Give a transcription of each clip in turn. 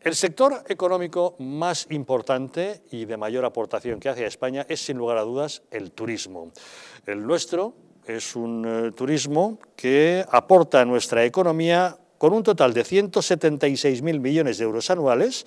El sector económico más importante y de mayor aportación que hace a España es, sin lugar a dudas, el turismo. El nuestro es un eh, turismo que aporta a nuestra economía con un total de 176.000 millones de euros anuales,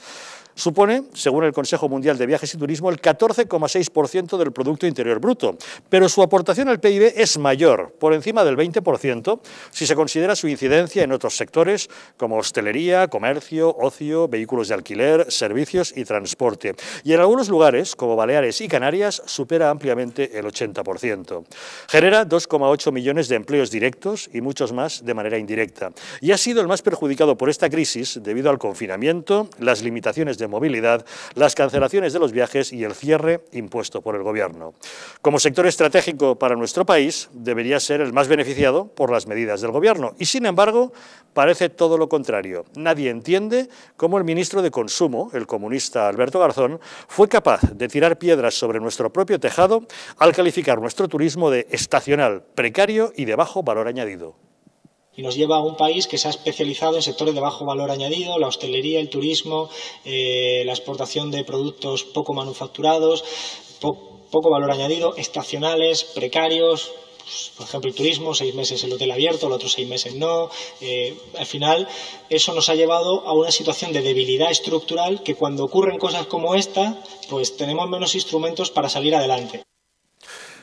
supone, según el Consejo Mundial de Viajes y Turismo, el 14,6% del Producto Interior Bruto. Pero su aportación al PIB es mayor, por encima del 20%, si se considera su incidencia en otros sectores como hostelería, comercio, ocio, vehículos de alquiler, servicios y transporte. Y en algunos lugares, como Baleares y Canarias, supera ampliamente el 80%. Genera 2,8 millones de empleos directos y muchos más de manera indirecta. Y ha sido el más perjudicado por esta crisis debido al confinamiento, las limitaciones de movilidad, las cancelaciones de los viajes y el cierre impuesto por el Gobierno. Como sector estratégico para nuestro país, debería ser el más beneficiado por las medidas del Gobierno y, sin embargo, parece todo lo contrario. Nadie entiende cómo el ministro de Consumo, el comunista Alberto Garzón, fue capaz de tirar piedras sobre nuestro propio tejado al calificar nuestro turismo de estacional, precario y de bajo valor añadido y nos lleva a un país que se ha especializado en sectores de bajo valor añadido, la hostelería, el turismo, eh, la exportación de productos poco manufacturados, poco valor añadido, estacionales, precarios, pues, por ejemplo, el turismo, seis meses el hotel abierto, los otros seis meses no. Eh, al final, eso nos ha llevado a una situación de debilidad estructural que cuando ocurren cosas como esta, pues tenemos menos instrumentos para salir adelante.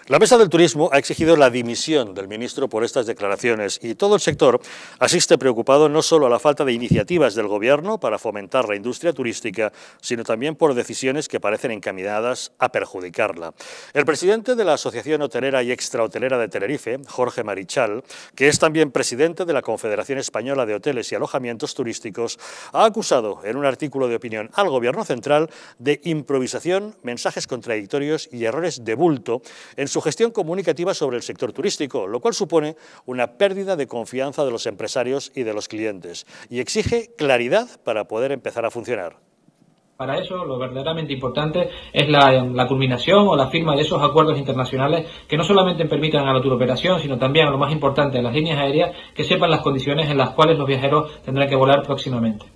La Mesa del Turismo ha exigido la dimisión del ministro por estas declaraciones y todo el sector asiste preocupado no solo a la falta de iniciativas del Gobierno para fomentar la industria turística, sino también por decisiones que parecen encaminadas a perjudicarla. El presidente de la Asociación Hotelera y Extrahotelera de Tenerife, Jorge Marichal, que es también presidente de la Confederación Española de Hoteles y Alojamientos Turísticos, ha acusado en un artículo de opinión al Gobierno central de improvisación, mensajes contradictorios y errores de bulto en su su gestión comunicativa sobre el sector turístico, lo cual supone una pérdida de confianza de los empresarios y de los clientes y exige claridad para poder empezar a funcionar. Para eso, lo verdaderamente importante es la, la, culminación o la firma de esos acuerdos internacionales que no solamente permitan a la turoperación, sino también, lo más importante, a las líneas aéreas que sepan las condiciones en las cuales los viajeros tendrán que volar próximamente.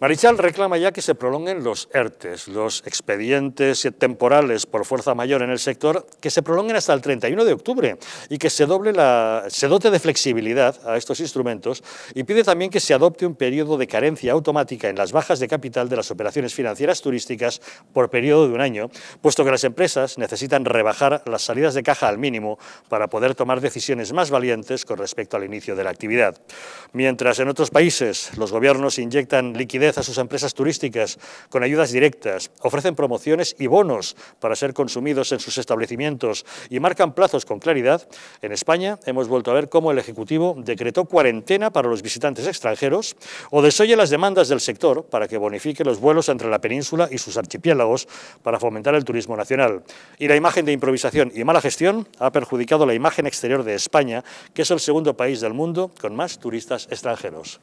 Marichal reclama ya que se prolonguen los ERTES, los expedientes temporales por fuerza mayor en el sector, que se prolonguen hasta el 31 de octubre y que se, doble la, se dote de flexibilidad a estos instrumentos y pide también que se adopte un periodo de carencia automática en las bajas de capital de las operaciones financieras turísticas por periodo de un año, puesto que las empresas necesitan rebajar las salidas de caja al mínimo para poder tomar decisiones más valientes con respecto al inicio de la actividad. Mientras en otros países los gobiernos inyectan liquidez a sus empresas turísticas con ayudas directas, ofrecen promociones y bonos para ser consumidos en sus establecimientos y marcan plazos con claridad, en España hemos vuelto a ver cómo el Ejecutivo decretó cuarentena para los visitantes extranjeros o desoye las demandas del sector para que bonifique los vuelos entre la península y sus archipiélagos para fomentar el turismo nacional. Y la imagen de improvisación y mala gestión ha perjudicado la imagen exterior de España, que es el segundo país del mundo con más turistas extranjeros.